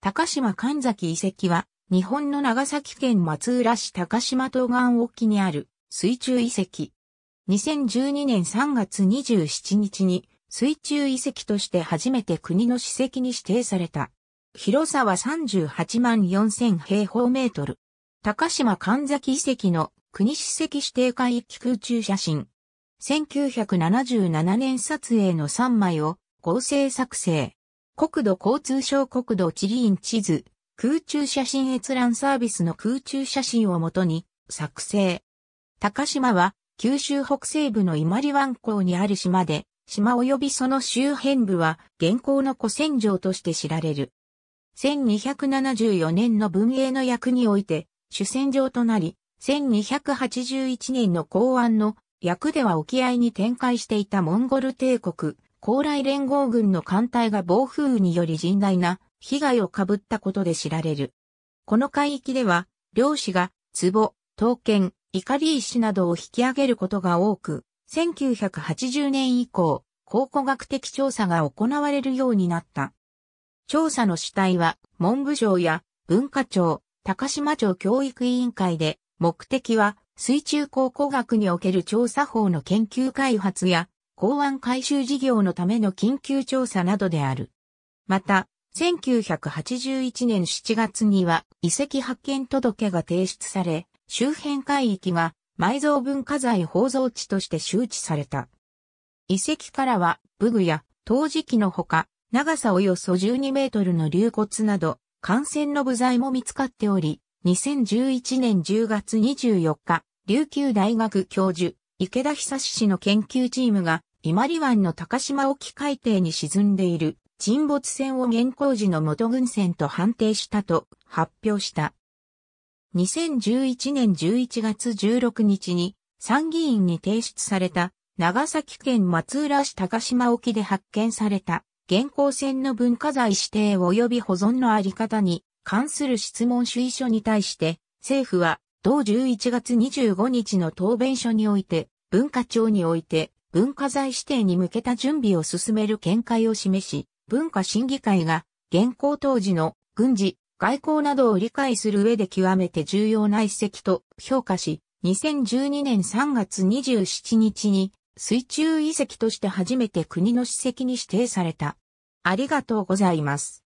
高島神崎遺跡は、日本の長崎県松浦市高島東岸沖にある水中遺跡。2012年3月27日に水中遺跡として初めて国の史跡に指定された。広さは38万4000平方メートル。高島神崎遺跡の国史跡指定海域空中写真。1977年撮影の3枚を合成作成。国土交通省国土地理院地図、空中写真閲覧サービスの空中写真をもとに作成。高島は九州北西部の伊万里湾港にある島で、島及びその周辺部は現行の古戦場として知られる。1274年の文英の役において主戦場となり、1281年の公安の役では沖合に展開していたモンゴル帝国、高麗連合軍の艦隊が暴風雨により甚大な被害をかぶったことで知られる。この海域では、漁師が、壺、刀剣、怒り石などを引き上げることが多く、1980年以降、考古学的調査が行われるようになった。調査の主体は、文部省や文化庁、高島町教育委員会で、目的は水中考古学における調査法の研究開発や港湾改修事業のための緊急調査などである。また、1981年7月には遺跡発見届が提出され、周辺海域が埋蔵文化財宝蔵地として周知された。遺跡からは、武具や陶磁器のほか、長さおよそ12メートルの流骨など、感染の部材も見つかっており、2011年10月24日、琉球大学教授、池田久志氏の研究チームが、伊万里湾の高島沖海底に沈んでいる沈没船を現行時の元軍船と判定したと発表した。2011年11月16日に参議院に提出された長崎県松浦市高島沖で発見された現行船の文化財指定及び保存のあり方に関する質問主意書に対して政府は同11月25日の答弁書において文化庁において文化財指定に向けた準備を進める見解を示し、文化審議会が現行当時の軍事、外交などを理解する上で極めて重要な一石と評価し、2012年3月27日に水中遺跡として初めて国の史跡に指定された。ありがとうございます。